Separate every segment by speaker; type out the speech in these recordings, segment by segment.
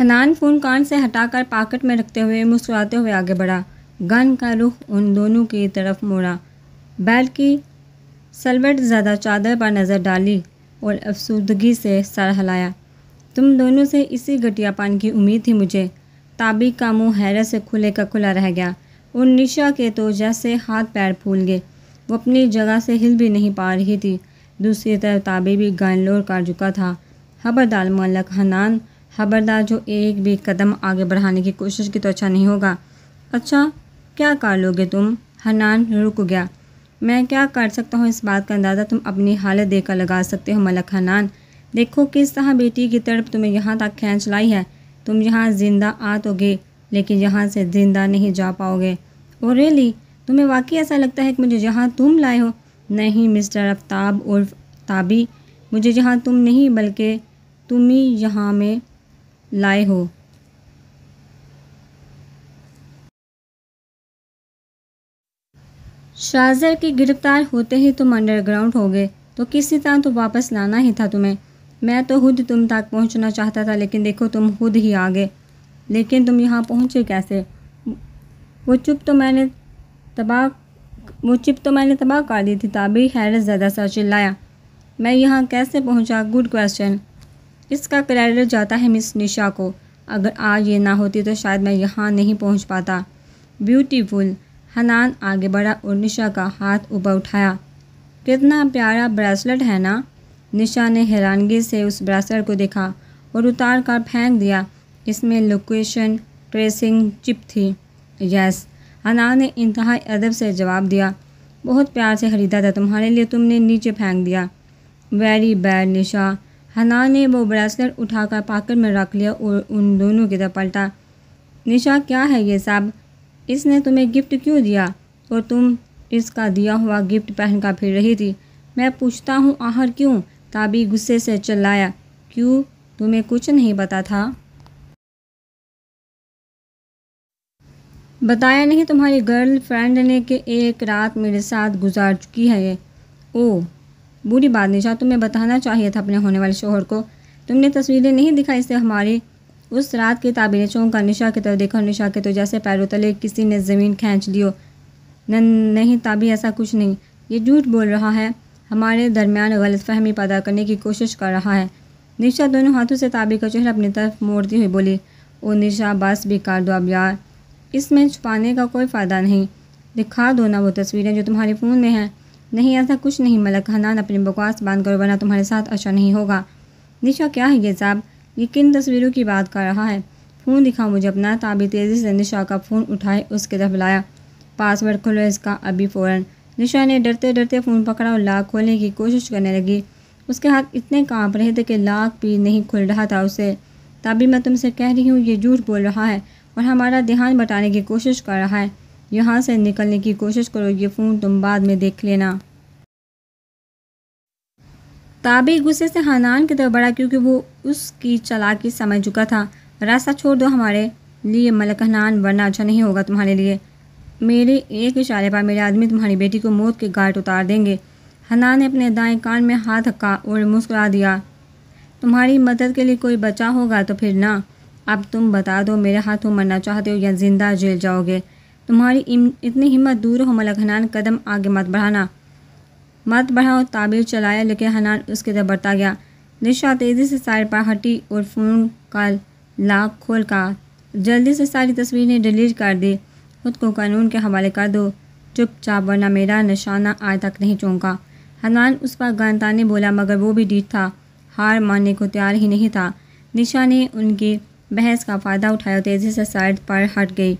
Speaker 1: Hanan phone कान से हटाकर packet में रखते हुए मुस्कुराते हुए आगे बढ़ा गन का रुख उन दोनों की तरफ मोड़ा बैल की सलवट ज़्यादा चादर पर नज़र डाली और अफसुदगी से सर हिलाया तुम दोनों से इसी पान की उम्मीद थी मुझे ताबिक का मुंह हैरत से खुले का खुला रह गया और निशा के तो जैसे हाथ पैर फूल गए वो अपनी जगह से हिल भी नहीं पा रही थी दूसरी तरफ ताबी भी गनलोर कर चुका था हबरदार मलक हनान खबरदार जो एक भी कदम आगे बढ़ाने की कोशिश की तो अच्छा नहीं होगा अच्छा क्या कर लोगे तुम हनान रुक गया मैं क्या कर सकता हूँ इस बात का अंदाज़ा तुम अपनी हालत देख कर लगा सकते हो मलक हनान देखो किस तरह बेटी की तड़प तुम्हें यहाँ तक खींच लाई है तुम यहाँ ज़िंदा आ तो गए लेकिन यहाँ से ज़िंदा नहीं जा पाओगे और रेली तुम्हें वाकई ऐसा लगता है कि मुझे यहाँ तुम लाए हो नहीं मिस्टर अफ्ताब उर्फ ताबी मुझे यहाँ तुम नहीं बल्कि तुम ही यहाँ में लाए हो शाहजर के गिरफ्तार होते ही तुम अंडरग्राउंड हो गए तो किसी तरह तो वापस लाना ही था तुम्हें मैं तो खुद तुम तक पहुंचना चाहता था लेकिन देखो तुम खुद ही आ गए लेकिन तुम यहाँ पहुँचे कैसे वो चुप तो मैंने तबाह वो चुप तो मैंने तबाह कर दी थी तभी हैरत ज़्यादा सा चिल्लाया मैं यहाँ कैसे पहुँचा गुड क्वेश्चन इसका क्रेडिट जाता है मिस निशा को अगर आज ये ना होती तो शायद मैं यहाँ नहीं पहुँच पाता ब्यूटीफुल हनान आगे बढ़ा और निशा का हाथ ऊपर उठाया कितना प्यारा ब्रेसलेट है ना निशा ने हैरानगी से उस ब्रेसलेट को देखा और उतार कर फेंक दिया इसमें लोकेशन ट्रेसिंग चिप थी यस हनान ने इंतहा अदब से जवाब दिया बहुत प्यार से ख़रीदा था तुम्हारे लिए तुमने नीचे फेंक दिया वेरी बैड निशा हना ने वो ब्रेसलेट उठाकर पॉकेट में रख लिया और उन दोनों की तरफ पलटा निशा क्या है ये सब इसने तुम्हें गिफ्ट क्यों दिया और तुम इसका दिया हुआ गिफ्ट पहनकर फिर रही थी मैं पूछता हूँ आहर क्यों ताबी गुस्से से चिल्लाया क्यों तुम्हें कुछ नहीं पता था बताया नहीं तुम्हारी गर्लफ्रेंड ने कि एक रात मेरे साथ गुजार चुकी है ये ओ बुरी बात निशा तुम्हें बताना चाहिए था अपने होने वाले शोहर को तुमने तस्वीरें नहीं दिखाई इससे हमारी उस रात की ताबीरें चौंका निशा की तरफ देखा निशा के तो जैसे पैरों तले किसी ने ज़मीन खींच लियो न नहीं ताबी ऐसा कुछ नहीं ये झूठ बोल रहा है हमारे दरमियान गलतफहमी पैदा करने की कोशिश कर रहा है निशा दोनों हाथों से ताबी का चेहरा अपनी तरफ मोड़ती हुई बोली ओ निशा बस भी कर दो अब यार इसमें छुपाने का कोई फ़ायदा नहीं दिखा दो ना वो तस्वीरें जो तुम्हारे फ़ोन में हैं नहीं ऐसा कुछ नहीं मलक हनान अपनी बकवास बांध कर वरना तुम्हारे साथ अच्छा नहीं होगा निशा क्या है ये साहब ये किन तस्वीरों की बात कर रहा है फ़ोन दिखाओ मुझे अपना ताबी तेज़ी से निशा का फ़ोन उठाए उसके तरफ लाया पासवर्ड खोलो इसका अभी फ़ौरन निशा ने डरते डरते फ़ोन पकड़ा और लाख खोलने की कोशिश करने लगी उसके हाथ इतने कांप रहे थे कि लाख भी नहीं खुल रहा था उसे तभी मैं तुमसे कह रही हूँ ये झूठ बोल रहा है और हमारा ध्यान बटाने की कोशिश कर रहा है यहाँ से निकलने की कोशिश करो ये फ़ोन तुम बाद में देख लेना ताबी गुस्से से हनान की तरफ बढ़ा क्योंकि वो उसकी चलाकी समझ चुका था रास्ता छोड़ दो हमारे लिए मलक हनान वरना अच्छा नहीं होगा तुम्हारे लिए मेरे एक इशारे पर मेरे आदमी तुम्हारी बेटी को मौत के घाट उतार देंगे हनान ने अपने दाएं कान में हाथ रखा और मुस्कुरा दिया तुम्हारी मदद के लिए कोई बचा होगा तो फिर ना अब तुम बता दो मेरे हाथों मरना चाहते हो या ज़िंदा जेल जाओगे तुम्हारी इतनी हिम्मत दूर हो मलक हनान कदम आगे मत बढ़ाना मत बढ़ाओ ताबीर चलाया लेकिन हनान उसके तरफ बढ़ता गया निशा तेज़ी से साइड पर हटी और फ़ोन का लाख खोल का जल्दी से सारी तस्वीरें डिलीट कर दी खुद को कानून के हवाले कर दो चुपचाप वरना मेरा निशाना आज तक नहीं चौंका हनान उस पर ने बोला मगर वो भी डीट था हार मानने को तैयार ही नहीं था निशा ने उनकी बहस का फ़ायदा उठाया तेज़ी से साइड पर हट गई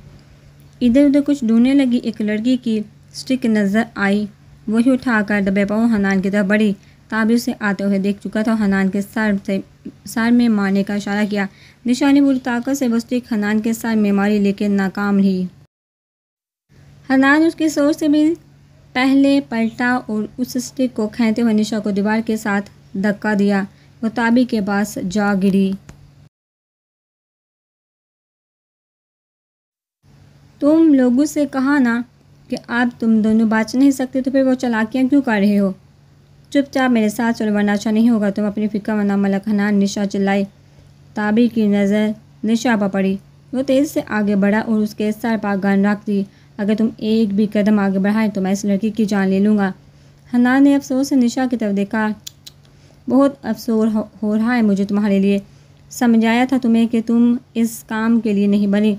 Speaker 1: इधर उधर कुछ ढूंढने लगी एक लड़की की स्टिक नज़र आई वही उठाकर दबे पाओ हनान की तरफ बढ़ी ताबी उसे आते हुए देख चुका था हनान के सर से सर में मारने का इशारा किया निशा ने पूरी ताकत से वो स्टिक हनान के सर में मारी लेकिन नाकाम रही हनान उसके सोच से भी पहले पलटा और उस स्टिक को खेते हुए निशा को दीवार के साथ धक्का दिया वो ताबी के पास जा गिरी तुम लोगों से कहा ना कि आप तुम दोनों बाँच नहीं सकते तो फिर वो चलाकियाँ क्यों कर रहे हो चुपचाप मेरे साथ चलो वरना अच्छा नहीं होगा तुम अपनी फिक्का वना मलक हनान निशा चिल्लाई ताबी की नज़र निशा पर पड़ी वो तेज़ से आगे बढ़ा और उसके सर पर गन रख दी अगर तुम एक भी कदम आगे बढ़ाए तो मैं इस लड़की की जान ले लूँगा हनान ने अफसोस से निशा की तरफ देखा बहुत अफसोर हो रहा है मुझे तुम्हारे लिए समझाया था तुम्हें कि तुम इस काम के लिए नहीं बने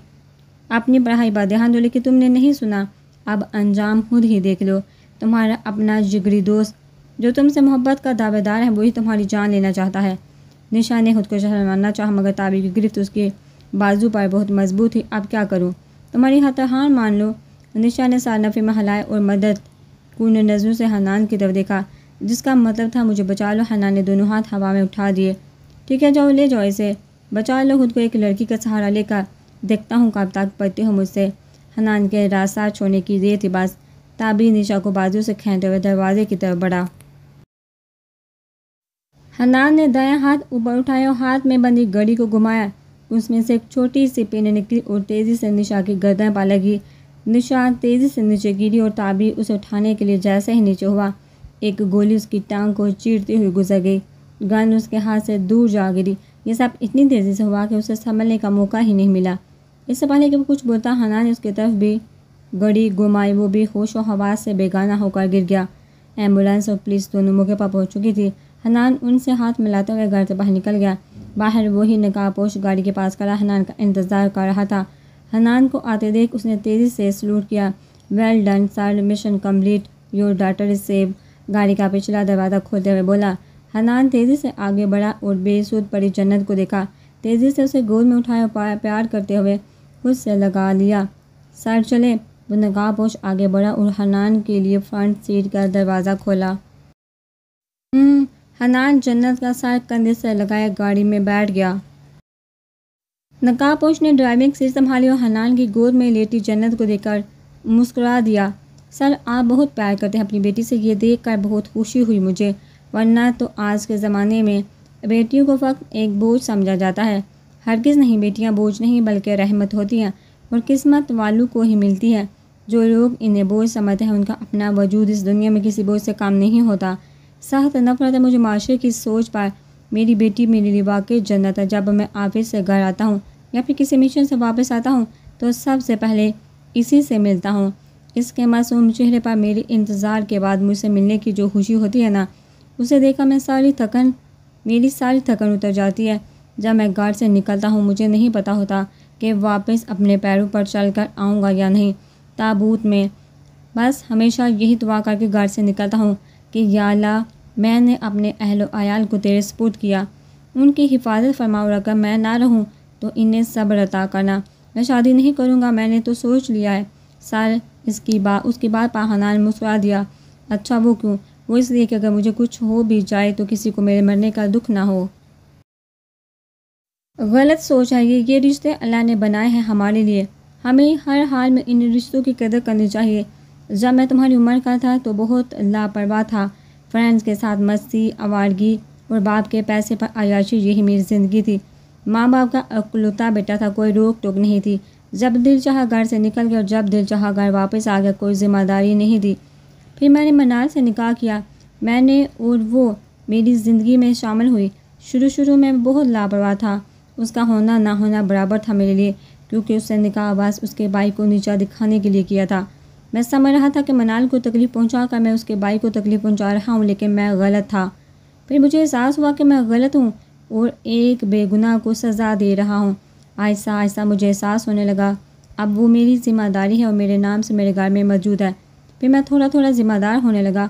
Speaker 1: अपनी पढ़ाई पर ध्यान हाँ, दो लेकिन तुमने नहीं सुना अब अंजाम खुद ही देख लो तुम्हारा अपना जिगरी दोस्त जो तुमसे मोहब्बत का दावेदार है वही तुम्हारी जान लेना चाहता है निशा ने खुद को शर्माना चाहा मगर ताबी की गिरफ्त उसके बाजू पर बहुत मजबूत थी अब क्या करूँ तुम्हारी हतहार मान लो निशा ने सारनफी में हलाए और मदद कून नज़रों से हनान की तरफ देखा जिसका मतलब था मुझे बचा लो हनान ने दोनों हाथ हवा में उठा दिए ठीक है जाओ ले जाओ इसे बचा लो खुद को एक लड़की का सहारा लेकर देखता हूँ कब तक पड़ती हूँ मुझसे हनान के रास्ता छोड़ने की देर थी बस ताबी निशा को बाजू से खेते हुए दरवाजे की तरफ बढ़ा हनान ने दया हाथ ऊपर उठाया और हाथ में बंधी घड़ी को घुमाया उसमें से एक छोटी सी पिन निकली और तेज़ी से निशा की गर्दन पा लगी निशा तेज़ी से नीचे गिरी और ताबी उसे उठाने के लिए जैसे ही नीचे हुआ एक गोली उसकी टांग को चीरती हुई गुजर गई गन उसके हाथ से दूर जा गिरी यह सब इतनी तेज़ी से हुआ कि उसे संभलने का मौका ही नहीं मिला इससे पहले कि वो कुछ बोलता हनान उसकी तरफ भी गड़ी घुमाई वो भी होश व हवास से बेगाना होकर गिर गया एम्बुलेंस और पुलिस दोनों मौके पर पहुंच चुकी थी हनान उनसे हाथ मिलाते हुए घर से बाहर निकल गया बाहर वही नकाबपोश गाड़ी के पास खड़ा हनान का इंतज़ार कर रहा था हनान को आते देख उसने तेज़ी से सलूट किया well done sir mission complete your daughter is save गाड़ी का पिछला दरवाज़ा खोलते हुए बोला हनान तेज़ी से आगे बढ़ा और बेसूद पड़ी जन्नत को देखा तेज़ी से उसे गोद में उठाया प्यार करते हुए खुद से लगा लिया सर चले वो नकाबपोश आगे बढ़ा और हनान के लिए फ्रंट सीट का दरवाज़ा खोला हम्म, हनान जन्नत का सर कंधे से लगाए गाड़ी में बैठ गया नकाबपोश ने ड्राइविंग सीट संभाली और हनान की गोद में लेटी जन्नत को देखकर मुस्कुरा दिया सर आप बहुत प्यार करते हैं अपनी बेटी से ये देख कर बहुत खुशी हुई मुझे वरना तो आज के ज़माने में बेटियों को फ़क्त एक बोझ समझा जाता है हरगिज़ नहीं बेटियां बोझ नहीं बल्कि रहमत होती हैं और किस्मत वालों को ही मिलती है जो लोग इन्हें बोझ समझते हैं उनका अपना वजूद इस दुनिया में किसी बोझ से काम नहीं होता सख्त नफरत है मुझे माशरे की सोच पर मेरी बेटी मेरे लिए वाकई जन्नत है जब मैं ऑफिस से घर आता हूँ या फिर किसी मिशन से वापस आता हूँ तो सबसे पहले इसी से मिलता हूँ इसके मासूम चेहरे पर मेरे इंतज़ार के बाद मुझसे मिलने की जो खुशी होती है ना उसे देखा मैं सारी थकन मेरी सारी थकन उतर जाती है जब मैं घर से निकलता हूँ मुझे नहीं पता होता कि वापस अपने पैरों पर चल कर आऊँगा या नहीं ताबूत में बस हमेशा यही दुआ करके घर से निकलता हूँ कि याला मैंने अपने अहल आयाल को तेरे सपोर्ट किया उनकी हिफाजत फरमाओ रखकर मैं ना रहूँ तो इन्हें सब्र अता करना मैं शादी नहीं करूँगा मैंने तो सोच लिया है सर इसकी बात उसके बाद पाहनान मुस्कुरा दिया अच्छा वो क्यों वो इसलिए कि अगर मुझे कुछ हो भी जाए तो किसी को मेरे मरने का दुख ना हो गलत सोच है ये ये रिश्ते अल्लाह ने बनाए हैं हमारे लिए हमें हर हाल में इन रिश्तों की कदर करनी चाहिए जब मैं तुम्हारी उम्र का था तो बहुत लापरवाह था फ्रेंड्स के साथ मस्ती आवारगी और बाप के पैसे पर आयाशी यही मेरी ज़िंदगी थी माँ बाप का अकलौता बेटा था कोई रोक टोक नहीं थी जब दिल चाह घर से निकल गया और जब दिल चाह घर वापस आ गया कोई ज़िम्मेदारी नहीं दी फिर मैंने मनाल से निकाह किया मैंने और वो मेरी ज़िंदगी में शामिल हुई शुरू शुरू में बहुत लापरवाह था उसका होना ना होना बराबर था मेरे लिए क्योंकि उसने निकाह आवाज़ उसके बाई को नीचा दिखाने के लिए किया था मैं समझ रहा था कि मनाल को तकलीफ़ पहुँचा कर मैं उसके बाई को तकलीफ़ पहुँचा रहा हूँ लेकिन मैं गलत था फिर मुझे एहसास हुआ कि मैं गलत हूँ और एक बेगुनाह को सज़ा दे रहा हूँ आहिस्ता आहिस्ता मुझे एहसास होने लगा अब वो मेरी ज़िम्मेदारी है और मेरे नाम से मेरे घर में मौजूद है फिर मैं थोड़ा थोड़ा ज़िम्मेदार होने लगा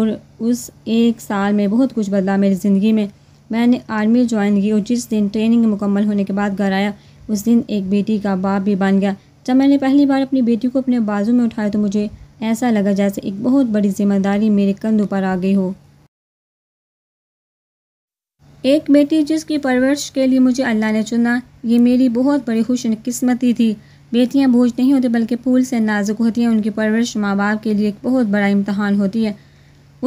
Speaker 1: और उस एक साल में बहुत कुछ बदला मेरी ज़िंदगी में मैंने आर्मी ज्वाइन की और जिस दिन ट्रेनिंग मुकम्मल होने के बाद घर आया उस दिन एक बेटी का बाप भी बन गया जब मैंने पहली बार अपनी बेटी को अपने बाजू में उठाया तो मुझे ऐसा लगा जैसे एक बहुत बड़ी जिम्मेदारी मेरे कंधों पर आ गई हो एक बेटी जिसकी परवरिश के लिए मुझे अल्लाह ने चुना ये मेरी बहुत बड़ी खुश किस्मती थी बेटियां बोझ नहीं होती बल्कि फूल से नाजुक होती हैं उनकी परवरिश माँ बाप के लिए एक बहुत बड़ा इम्तहान होती है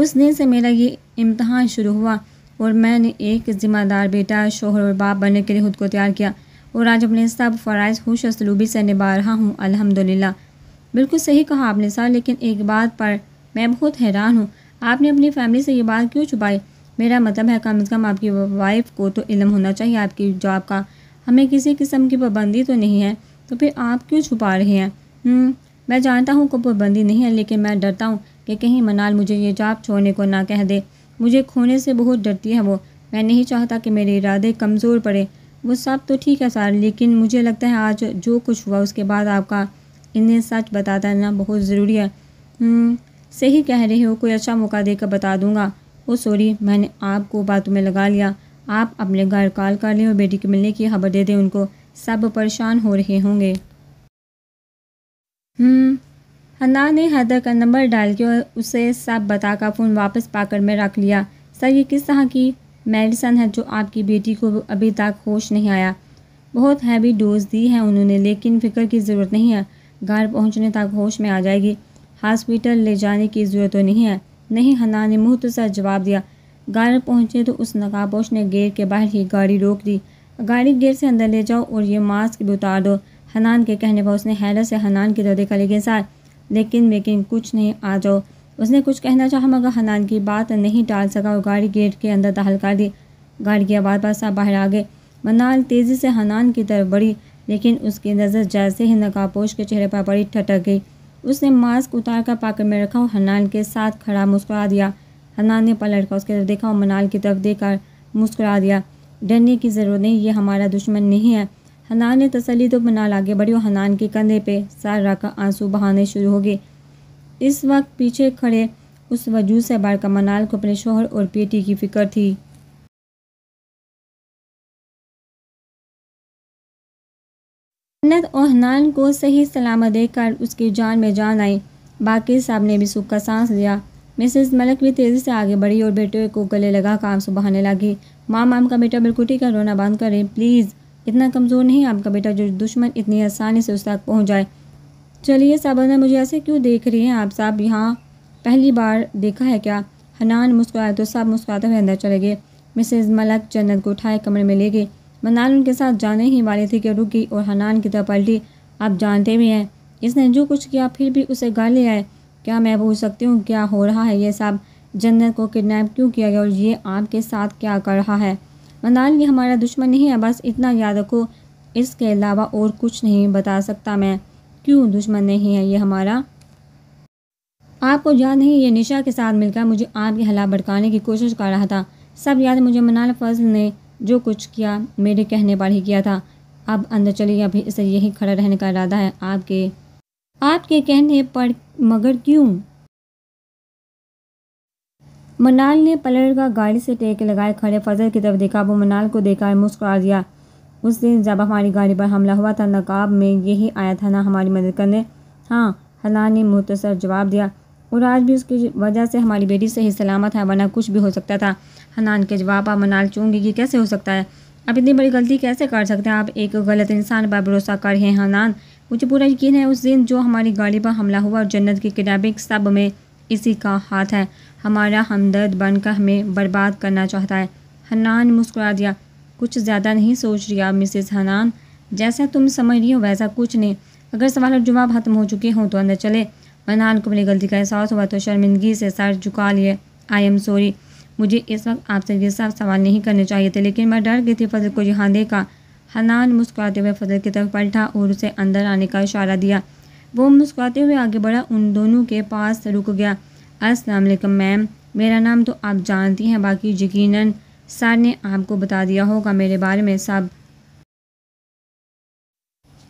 Speaker 1: उस दिन से मेरा ये इम्तहान शुरू हुआ और मैंने एक ज़िम्मेदार बेटा शोहर और बाप बनने के लिए खुद को तैयार किया और आज अपने सब फ़रज़ खुश असलूबी से निभा रहा हूँ अलहमदिल्ला बिल्कुल सही कहा आपने सर लेकिन एक बात पर मैं बहुत हैरान हूँ आपने अपनी फैमिली से ये बात क्यों छुपाई मेरा मतलब है कम अज़ कम आपकी वाइफ को तो इलम होना चाहिए आपकी जॉब का हमें किसी किस्म की पाबंदी तो नहीं है तो फिर आप क्यों छुपा रहे हैं हम्म, मैं जानता हूँ कोई पाबंदी नहीं है लेकिन मैं डरता हूँ कि कहीं मनाल मुझे ये जॉब छोड़ने को ना कह दे मुझे खोने से बहुत डरती है वो मैं नहीं चाहता कि मेरे इरादे कमज़ोर पड़े वो सब तो ठीक है सर लेकिन मुझे लगता है आज जो कुछ हुआ उसके बाद आपका इन्हें सच बता देना बहुत ज़रूरी है हम्म, सही कह रहे हो कोई अच्छा मौका देकर बता दूंगा ओ सॉरी मैंने आपको बातों में लगा लिया आप अपने घर कॉल कर लें और बेटी के मिलने की खबर दे दें उनको सब परेशान हो रहे होंगे हम्म, हन्ना ने हैदर का नंबर डाल के और उसे सब बता का फ़ोन वापस पाकर में रख लिया सर ये किस तरह की मेडिसन है जो आपकी बेटी को अभी तक होश नहीं आया बहुत हैवी डोज दी है उन्होंने लेकिन फ़िक्र की ज़रूरत नहीं है घर पहुंचने तक होश में आ जाएगी हॉस्पिटल ले जाने की ज़रूरत तो नहीं है नहीं हना ने मुँह सा जवाब दिया घर पहुंचे तो उस नकाबोश ने गेट के बाहर ही गाड़ी रोक दी गाड़ी गेट से अंदर ले जाओ और ये मास्क भी उतार दो हनान के कहने पर उसने हैरत से हनान की तो देखा लेकिन सार लेकिन मेकिन कुछ नहीं आ जाओ उसने कुछ कहना चाहा मगर हनान की बात नहीं टाल सका और गाड़ी गेट के अंदर दहल कर दी गाड़ी की आवाज़ पर साहब बाहर आ गए मनाल तेज़ी से हनान की तरफ बढ़ी लेकिन उसकी नज़र जैसे ही नकापोश के चेहरे पर बड़ी ठटक गई उसने मास्क उतार कर पाकर में रखा और हनान के साथ खड़ा मुस्कुरा दिया हनान ने पलट कर उसकी तरफ देखा और मनाल की तरफ देखकर मुस्कुरा दिया डरने की ज़रूरत नहीं ये हमारा दुश्मन नहीं है हनान ने तसली तो मनाल आगे बढ़ी और हनान के कंधे पे सारा का आंसू बहाने शुरू हो गए इस वक्त पीछे खड़े उस वजूद से बार का मनाल को अपने शोहर और बेटी की फिक्र थी मन्नत और हनान को सही सलामत देखकर उसकी जान में जान आई बाकी साहब ने भी सुख का सांस लिया मिसेस मलक भी तेज़ी से आगे बढ़ी और बेटे को गले लगा काम सुबहाने लगी माँ माम का बेटा बिल्कुल ठीक है रोना बंद करें प्लीज़ इतना कमज़ोर नहीं आपका बेटा जो दुश्मन इतनी आसानी से उस तक पहुँच जाए चलिए साहबाना मुझे ऐसे क्यों देख रही हैं आप साहब यहाँ पहली बार देखा है क्या हनान मुस्कुराए तो साहब मुस्कुराते हुए अंदर चले गए मिसेज मलक जन्नत को उठाए कमरे में ले गए मनान उनके साथ जाने ही वाली थी कि रुकी और हनान की तरफ पलटी आप जानते भी हैं इसने जो कुछ किया फिर भी उसे गाली आए क्या मैं पूछ सकती हूँ क्या हो रहा है ये साहब जन्नत को किडनैप क्यों किया गया और ये आपके साथ क्या कर रहा है मनाल ये हमारा दुश्मन नहीं है बस इतना याद रखो इसके अलावा और कुछ नहीं बता सकता मैं क्यों दुश्मन नहीं है ये हमारा आपको याद नहीं ये निशा के साथ मिलकर मुझे आपके हालात भड़काने की कोशिश कर रहा था सब याद मुझे मनाल फजल ने जो कुछ किया मेरे कहने पर ही किया था अब अंदर चलिए अभी इसे यही खड़ा रहने का इरादा है आपके आपके कहने पर मगर क्यों मनाल ने पलट का गाड़ी से टेक लगाए खड़े फजल की तरफ देखा वो मनाल को देखा और मुस्कुरा दिया उस दिन जब हमारी गाड़ी पर हमला हुआ था नकाब में यही आया था ना हमारी मदद करने हाँ हनान ने मुतसर जवाब दिया और आज भी उसकी वजह से हमारी बेटी सही सलामत है वरना कुछ भी हो सकता था हनान के जवाब आप मनाल चूँगी कि कैसे हो सकता है आप इतनी बड़ी गलती कैसे कर सकते हैं आप एक गलत इंसान पर भरोसा कर रहे हैं हनान मुझे पूरा यकीन है उस दिन जो हमारी गाड़ी पर हमला हुआ और जन्नत की किताबें सब में इसी का हाथ है हमारा हमदर्द बनकर हमें बर्बाद करना चाहता है हनान मुस्कुरा दिया कुछ ज़्यादा नहीं सोच रिया आप मिसेस हनान जैसा तुम समझ रही हो वैसा कुछ नहीं अगर सवाल और जवाब खत्म हो चुके हों तो अंदर चले हनान को मेरी गलती का एहसास हुआ तो शर्मिंदगी से सर झुका लिए आई एम सॉरी मुझे इस वक्त आपसे ये सब सवाल नहीं करने चाहिए थे लेकिन मैं डर गई थी फजल को यहाँ देखा हनान मुस्कुराते हुए फजल की तरफ पलटा और उसे अंदर आने का इशारा दिया वो मुस्कुराते हुए आगे बढ़ा उन दोनों के पास रुक गया अस्सलाम वालेकुम मैम मेरा नाम तो आप जानती हैं बाकी यकीनन सर ने आपको बता दिया होगा मेरे बारे में सब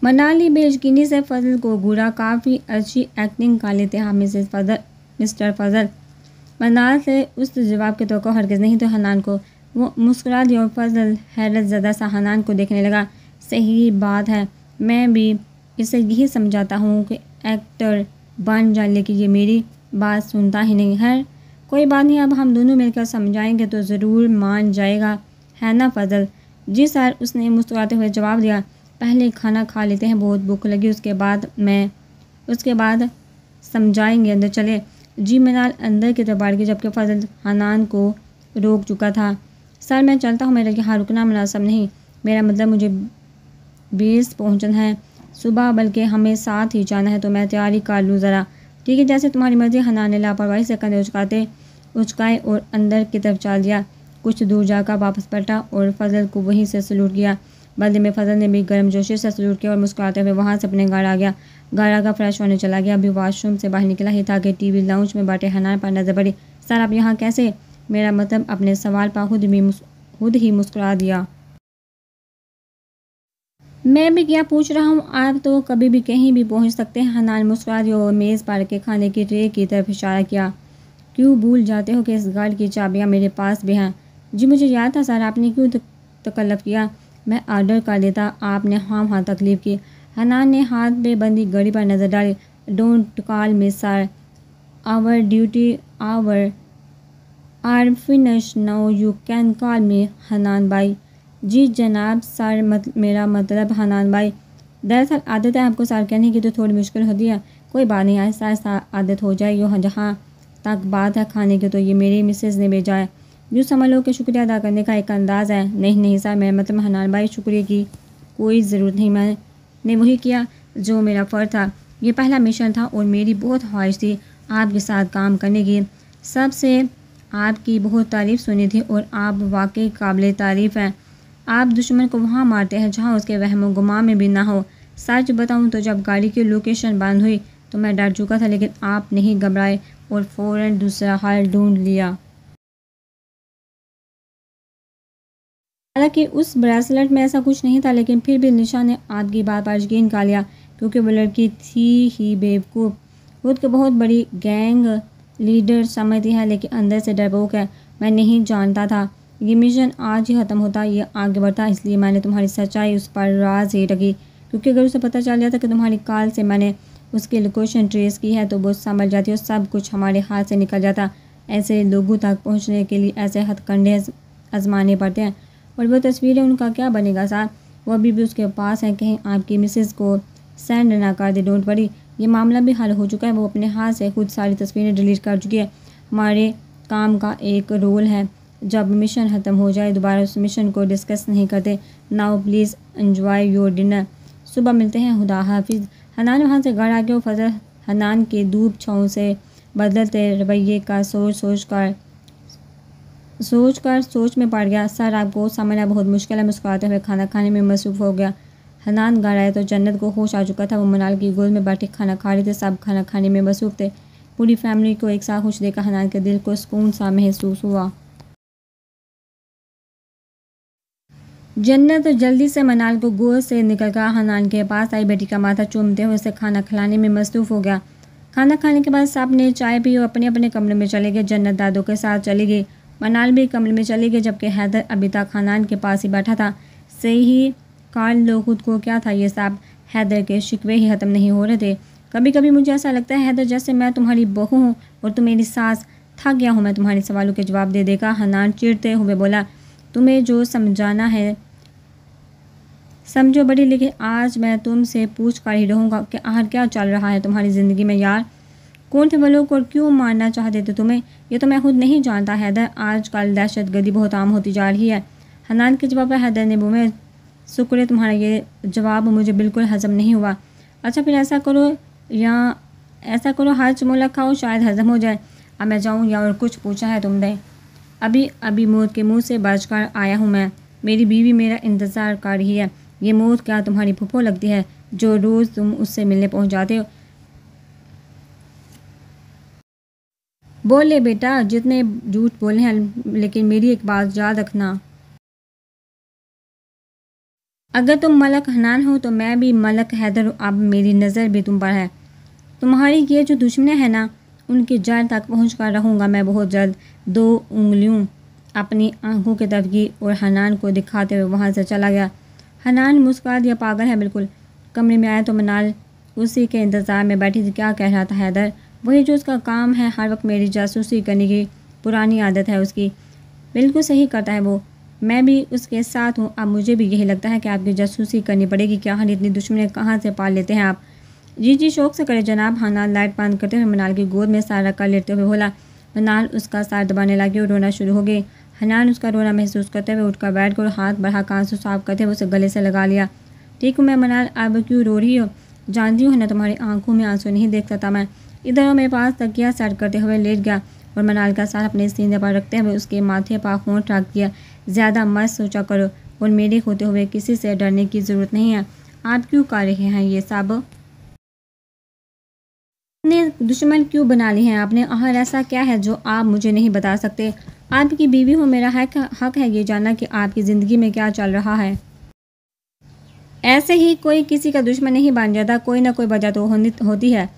Speaker 1: मनाली बेशकीनी से फजल को घूरा काफ़ी अच्छी एक्टिंग का लेते हैं मिसेस फजल मिस्टर फजल मनाल से उस जवाब के तो हरगज़ नहीं तो हनान को वो मुस्कुरा दिया और फजल हैरत ज़दा सा हनान को देखने लगा सही बात है मैं भी इसे यही समझाता हूँ कि एक्टर बन जाए लेकिन ये मेरी बात सुनता ही नहीं है कोई बात नहीं अब हम दोनों मिलकर समझाएंगे तो ज़रूर मान जाएगा है ना फजल जी सर उसने मुस्कुराते हुए जवाब दिया पहले खाना खा लेते हैं बहुत भूख लगी उसके बाद मैं उसके बाद समझाएंगे अंदर चले जी मिनाल अंदर की तरफ बाढ़ गई जबकि फजल हनान को रोक चुका था सर मैं चलता हूँ मेरा यहाँ रुकना मुनासब नहीं मेरा मतलब मुझे बेस पहुँचना है सुबह बल्कि हमें साथ ही जाना है तो मैं तैयारी कर लूँ ज़रा ठीक है जैसे तुम्हारी मर्जी हना ने लापरवाही से कंधे उचकाते उचकाए और अंदर की तरफ चाल दिया कुछ दूर जाकर वापस पलटा और फजल को वहीं से सलूट किया बदले में फजल ने भी गर्म जोशी से सलूट किया और मुस्कुराते हुए वहाँ से अपने घर आ गया घर आकर फ्रेश होने चला गया अभी वाशरूम से बाहर निकला ही था कि वी लाउंज में बैठे हनान पर नजर पड़ी सर आप यहाँ कैसे मेरा मतलब अपने सवाल पर खुद भी खुद ही मुस्कुरा दिया मैं भी क्या पूछ रहा हूँ आप तो कभी भी कहीं भी पहुँच सकते हैं हनान मुस्कुरा और मेज़ पर के खाने की ट्रे की तरफ इशारा किया क्यों भूल जाते हो कि इस गाड़ी की चाबियाँ मेरे पास भी हैं जी मुझे याद था सर आपने क्यों तकल्लफ किया मैं ऑर्डर कर देता आपने हाँ हाँ तकलीफ़ की हनान ने हाथ पे बंदी घड़ी पर नज़र डाली don't call me sir our duty hour are finish now you can call me Hanan bye जी जनाब सर मत, मेरा मतलब हनान भाई दरअसल आदत है आपको सर कहने की तो थोड़ी मुश्किल होती है कोई बात नहीं आहिस्ता ऐसा आदत हो जाए यो जहाँ तक बात है खाने की तो ये मेरी मिसेज़ ने भेजा है जो समझ लो कि शुक्रिया अदा करने का एक अंदाज़ है नहीं नहीं सर मेरा मतलब हनान भाई शुक्रिया की कोई ज़रूरत नहीं मैंने वही किया जो मेरा फ़र्ज था ये पहला मिशन था और मेरी बहुत ख्वाहिश थी आपके साथ काम करने की सबसे आपकी बहुत तारीफ़ सुनी थी और आप वाकई काबिल तारीफ़ हैं आप दुश्मन को वहाँ मारते हैं जहाँ उसके वहम गुमा में भी ना हो सच बताऊँ तो जब गाड़ी की लोकेशन बंद हुई तो मैं डर चुका था लेकिन आप नहीं घबराए और फ़ौर दूसरा हाल ढूंढ लिया हालांकि उस ब्रेसलेट में ऐसा कुछ नहीं था लेकिन फिर भी निशा ने आपकी बात पर यकीन का लिया क्योंकि वो लड़की थी ही बेवकूफ़ खुद को बहुत बड़ी गैंग लीडर समझती है लेकिन अंदर से डरपोक है मैं नहीं जानता था ये मिशन आज ही ख़त्म होता ये आगे बढ़ता इसलिए मैंने तुम्हारी सच्चाई उस पर राज ही रखी क्योंकि अगर उसे पता चल जाता कि तुम्हारी कॉल से मैंने उसकी लोकेशन ट्रेस की है तो वो समझ जाती और सब कुछ हमारे हाथ से निकल जाता ऐसे लोगों तक पहुँचने के लिए ऐसे हथकंडे आजमाने पड़ते हैं और वो तस्वीरें उनका क्या बनेगा साहब वो अभी भी उसके पास हैं कहीं आपकी मिसेस को सेंड ना कर दे डोंट वरी ये मामला भी हल हो चुका है वो अपने हाथ से खुद सारी तस्वीरें डिलीट कर चुकी है हमारे काम का एक रोल है जब मिशन ख़त्म हो जाए दोबारा उस मिशन को डिस्कस नहीं करते now please enjoy your dinner सुबह मिलते हैं खुदा हाफिज हनान वहाँ से घर आके वो फजल हनान के धूप छाँव से बदलते रवैये का सोच सोच कर सोच कर सोच में पड़ गया सर आपको समझना बहुत मुश्किल है मुस्कुराते हुए खाना खाने में मसरूफ़ हो गया हनान घर आए तो जन्नत को होश आ चुका था वो मनाल की गोद में बैठे खाना खा रहे थे सब खाना खाने में मसरूफ़ थे पूरी फैमिली को एक साथ खुश देखा हनान के दिल को सुकून सा महसूस हुआ जन्नत जल्दी से मनाल को गोद से निकलकर हनान के पास आई बेटी का माथा चूमते हुए उसे खाना खिलाने में मसरूफ हो गया खाना खाने के बाद सब ने चाय पी और अपने अपने कमरे में चले गए जन्नत दादू के साथ चली गई मनाल भी कमरे में चली गई जबकि हैदर अभी तक खानान के पास ही बैठा था सही ही कार लो खुद को क्या था ये साहब हैदर के शिकवे ही ख़त्म नहीं हो रहे थे कभी कभी मुझे ऐसा लगता है हैदर जैसे मैं तुम्हारी बहू हूँ और तुम मेरी सास थक गया हूँ मैं तुम्हारे सवालों के जवाब दे देगा हनान चिड़ते हुए बोला तुम्हें जो समझाना है समझो बड़ी लेकिन आज मैं तुमसे पूछ कर ही रहूँगा कि आखिर क्या चल रहा है तुम्हारी ज़िंदगी में यार कौन थे वो लोग और क्यों मारना चाहते थे तुम्हें ये तो मैं खुद नहीं जानता हैदर आज कल दहशत गर्दी बहुत आम होती जा रही है हनान के जवाब पर हैदर ने बोमे शुक्र है तुम्हारा ये जवाब मुझे बिल्कुल हजम नहीं हुआ अच्छा फिर ऐसा करो या ऐसा करो हर चुमो खाओ शायद हजम हो जाए अब मैं जाऊँ या और कुछ पूछा है तुमने अभी अभी मौत के मुंह से बाजकार आया हूँ मैं मेरी बीवी मेरा इंतज़ार कर रही है ये मौत क्या तुम्हारी फुफो लगती है जो रोज़ तुम उससे मिलने पहुँच जाते हो बोले बेटा जितने झूठ बोले हैं लेकिन मेरी एक बात याद रखना अगर तुम मलक हनान हो तो मैं भी मलक हैदर अब मेरी नज़र भी तुम पर है तुम्हारी ये जो दुश्मन हैं ना उनके जड़ तक पहुँच कर रहूँगा मैं बहुत जल्द दो उंगलियों अपनी आंखों की तरफ की और हनान को दिखाते हुए वहाँ से चला गया हनान मुस्कुरा दिया पागल है बिल्कुल कमरे में आया तो मनाल उसी के इंतज़ार में बैठी थी क्या कह रहा था हैदर वही जो उसका काम है हर वक्त मेरी जासूसी करने की पुरानी आदत है उसकी बिल्कुल सही करता है वो मैं भी उसके साथ हूँ अब मुझे भी यही लगता है कि आपकी जासूसी करनी पड़ेगी क्या हम इतनी दुश्मन कहाँ से पाल लेते हैं आप जी जी शौक से करें जनाब हनान लाइट बंद करते हुए मनाल की गोद में सारा कर लेते हुए बोला मनान उसका साथ दबाने लगी और रोना शुरू हो गई हनान उसका रोना महसूस करते हुए उठकर बैठ गया और हाथ बढ़ाकर आंसू साफ करते हुए उसे गले से लगा लिया ठीक हूँ मैं मनान अब क्यों रो रही हो जानती हूँ ना तुम्हारी आंखों में आंसू नहीं देख सकता मैं इधर मेरे पास तकिया सेट करते हुए लेट गया और मनाल का साथ अपने सीने पर रखते हुए उसके माथे पर खून रख दिया ज़्यादा मत सोचा करो और मेरे होते हुए किसी से डरने की ज़रूरत नहीं है आप क्यों कर रहे हैं ये सब अपने दुश्मन क्यों बना लिए हैं आपने और ऐसा क्या है जो आप मुझे नहीं बता सकते आपकी बीवी हो मेरा हक हक है ये जानना कि आपकी ज़िंदगी में क्या चल रहा है ऐसे ही कोई किसी का दुश्मन नहीं बन जाता कोई ना कोई वजह तो होती है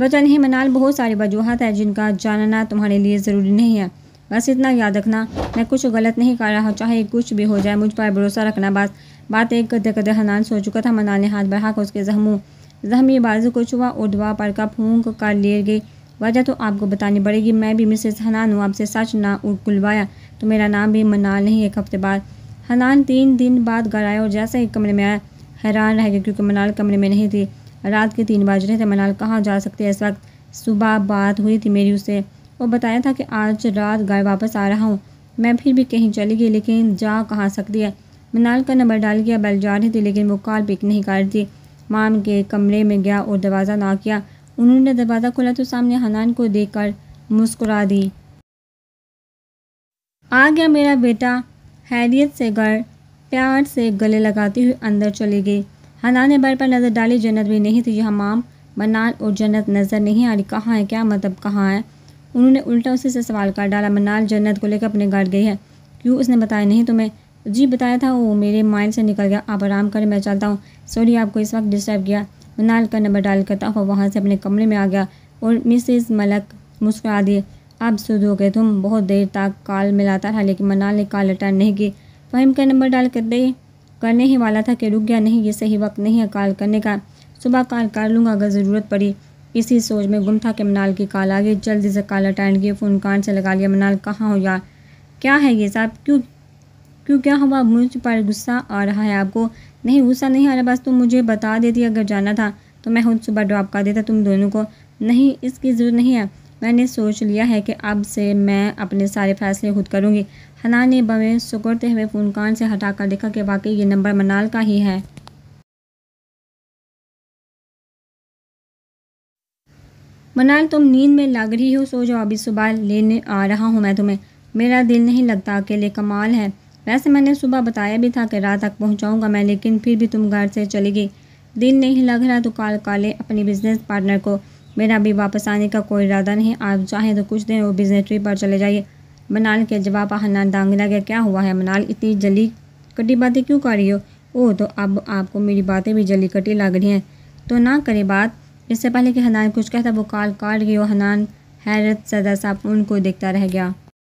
Speaker 1: वजह नहीं मनाल बहुत सारी वजूहत है जिनका जानना तुम्हारे लिए ज़रूरी नहीं है बस इतना याद रखना मैं कुछ गलत नहीं कर रहा चाहे कुछ भी हो जाए मुझ पर भरोसा रखना बस बात एक गदे गदे हनान सो चुका था मनाल ने हाथ बढ़ाकर उसके जहमू जहमी बाजू को छुआ और दुआ पर का फूंक कर ले गई वजह तो आपको बतानी पड़ेगी मैं भी मिसेस हनान हूँ आपसे सच ना उड़ कुलवाया तो मेरा नाम भी मनाल नहीं एक हफ्ते बाद हनान तीन दिन बाद घर आया और जैसे ही कमरे में आया हैरान रह गया क्योंकि मनाल कमरे में नहीं थी रात के तीन बज रहे थे मनाल कहाँ जा सकते इस वक्त सुबह बात हुई थी मेरी उससे वो बताया था कि आज रात घर वापस आ रहा हूँ मैं फिर भी कहीं चली गई लेकिन जा कहाँ सकती है मनाल का नंबर डाल के बैल जा रही थी लेकिन वो कॉल पिक नहीं कर रही थी माम के कमरे में गया और दरवाज़ा ना किया उन्होंने दरवाज़ा खोला तो सामने हनान को देखकर मुस्कुरा दी आ गया मेरा बेटा हैरियत से घर प्यार से गले लगाते हुए अंदर चले गए हनान ने बार पर नज़र डाली जन्नत भी नहीं थी यहाँ माम मनान और जन्नत नज़र नहीं आ रही कहाँ है क्या मतलब कहाँ है उन्होंने उल्टा उसी से सवाल कर डाला मनान जन्नत को लेकर अपने घर गई है क्यों उसने बताया नहीं तुम्हें जी बताया था वो मेरे माइंड से निकल गया आप आराम करें मैं चलता हूँ सॉरी आपको इस वक्त डिस्टर्ब किया मनाल का नंबर डाल करता और वहाँ से अपने कमरे में आ गया और मिसेस मलक मुस्करा दिए आप सुध हो गए तुम बहुत देर तक कॉल मिलाता रहा लेकिन मनाल ने कॉल अटेंड नहीं की फहम का नंबर कर करते करने ही वाला था कि रुक गया नहीं ये सही वक्त नहीं है कॉल करने का सुबह कॉल कर लूँगा अगर ज़रूरत पड़ी इसी सोच में गुम था कि मनाल की कॉल आ गई जल्दी से कॉल अटेंड किए फ़ोन कान से लगा लिया मनाल कहाँ हो यार क्या है ये साहब क्यों क्यों क्या हुआ मुझ पर गुस्सा आ रहा है आपको नहीं गुस्सा नहीं आ रहा बस तुम मुझे बता देती अगर जाना था तो मैं खुद सुबह ड्रॉप कर देता तुम दोनों को नहीं इसकी ज़रूरत नहीं है मैंने सोच लिया है कि अब से मैं अपने सारे फैसले खुद करूँगी हना ने बवे सुकड़ते हुए फ़ोन कान से हटाकर देखा कि वाकई ये नंबर मनाल का ही है मनाल तुम नींद में लग रही हो सो जो अभी सुबह लेने आ रहा हूँ मैं तुम्हें मेरा दिल नहीं लगता अकेले कमाल है वैसे मैंने सुबह बताया भी था कि रात तक पहुंचाऊंगा मैं लेकिन फिर भी तुम घर से चली गई दिन नहीं लग रहा तो काल काले अपने बिजनेस पार्टनर को मेरा भी वापस आने का कोई इरादा नहीं आप चाहें तो कुछ दिन वो बिजनेस ट्रिप पर चले जाइए मनाल के जवाब हनान दांग लगा क्या हुआ है मनाल इतनी जली कटी बातें क्यों कर रही हो ओ तो अब आपको मेरी बातें भी जली कटी लग रही हैं तो ना करे बात इससे पहले कि हनान कुछ कहता वो काल काट गई और हनान हैरत सदा साहब उनको देखता रह गया